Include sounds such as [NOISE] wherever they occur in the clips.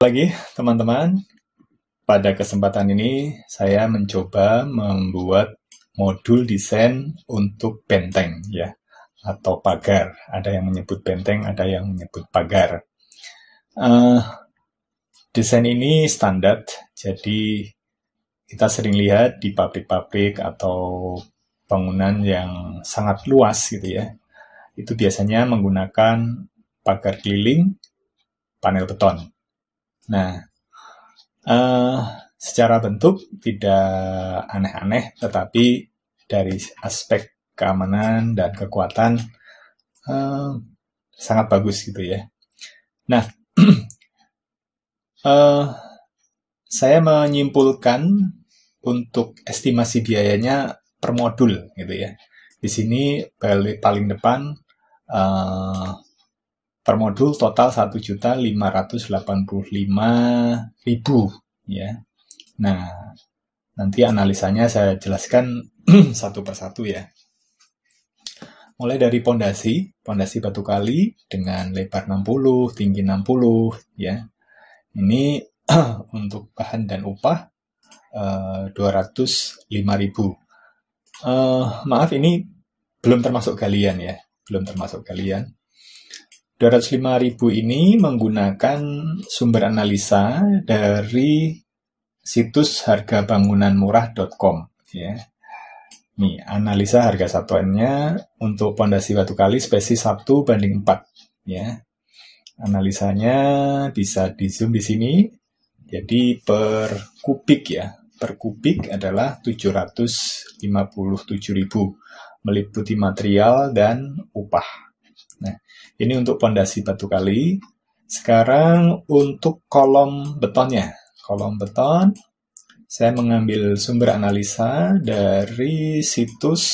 lagi teman-teman. Pada kesempatan ini saya mencoba membuat modul desain untuk benteng ya atau pagar. Ada yang menyebut benteng, ada yang menyebut pagar. Uh, desain ini standar, jadi kita sering lihat di pabrik-pabrik atau bangunan yang sangat luas gitu ya. Itu biasanya menggunakan pagar keliling panel beton Nah, uh, secara bentuk tidak aneh-aneh, tetapi dari aspek keamanan dan kekuatan uh, sangat bagus gitu ya. Nah, uh, [CLEARS THROAT] saya menyimpulkan untuk estimasi biayanya per modul gitu ya. Di sini paling depan uh, per modul total 1.585.000 ya. Nah, nanti analisanya saya jelaskan [CLEARS THROAT] satu persatu ya. Mulai dari pondasi, pondasi batu kali dengan lebar 60, tinggi 60 ya. Ini [CLEARS THROAT] untuk bahan dan upah uh, 205.000. Uh, maaf ini belum termasuk galian ya, belum termasuk galian 205.000 ini menggunakan sumber analisa dari situs harga hargabangunanmurah.com ya. Nih, analisa harga satuannya untuk pondasi batu kali spesies Sabtu banding 4 ya. Analisanya bisa di zoom di sini. Jadi per kubik ya. Per kubik adalah 757.000 meliputi material dan upah Nah, ini untuk pondasi batu kali. Sekarang untuk kolom betonnya. Kolom beton, saya mengambil sumber analisa dari situs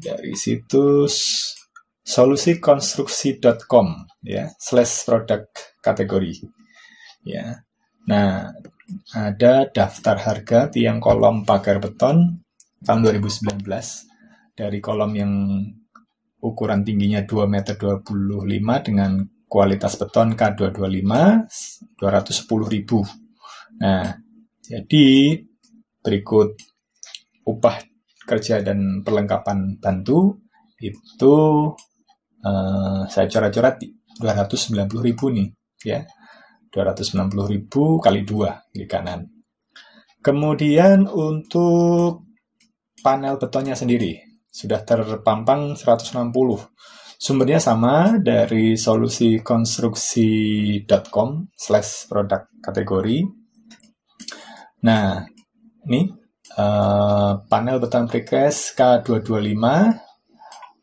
dari situs solusikonstruksi.com ya slash produk kategori ya nah ada daftar harga tiang kolom pagar beton tahun 2019 dari kolom yang ukuran tingginya 2 meter 25 dengan kualitas beton K225 210 ribu. Nah, jadi berikut upah kerja dan perlengkapan bantu itu eh, saya coret 290 ribu nih ya. ribu kali 2 di kanan. Kemudian untuk panel betonnya sendiri sudah terpampang 160. Sumbernya sama dari solusi konstruksi.com slash produk kategori. Nah, ini uh, panel beton precast K225.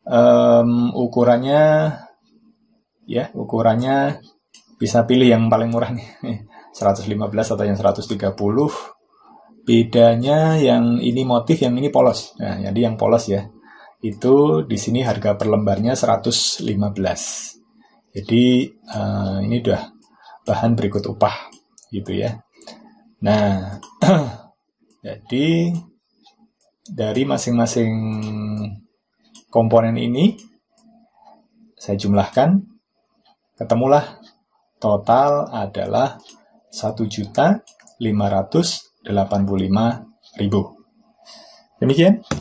Um, ukurannya, ya ukurannya bisa pilih yang paling murah nih. 115 [LAUGHS] atau yang 130 bedanya yang ini motif yang ini polos nah jadi yang polos ya itu di sini harga per lembarnya 115. Jadi uh, ini udah bahan berikut upah gitu ya. Nah, [CLEARS THROAT] jadi dari masing-masing komponen ini saya jumlahkan ketemulah total adalah 1.585.000. Demikian.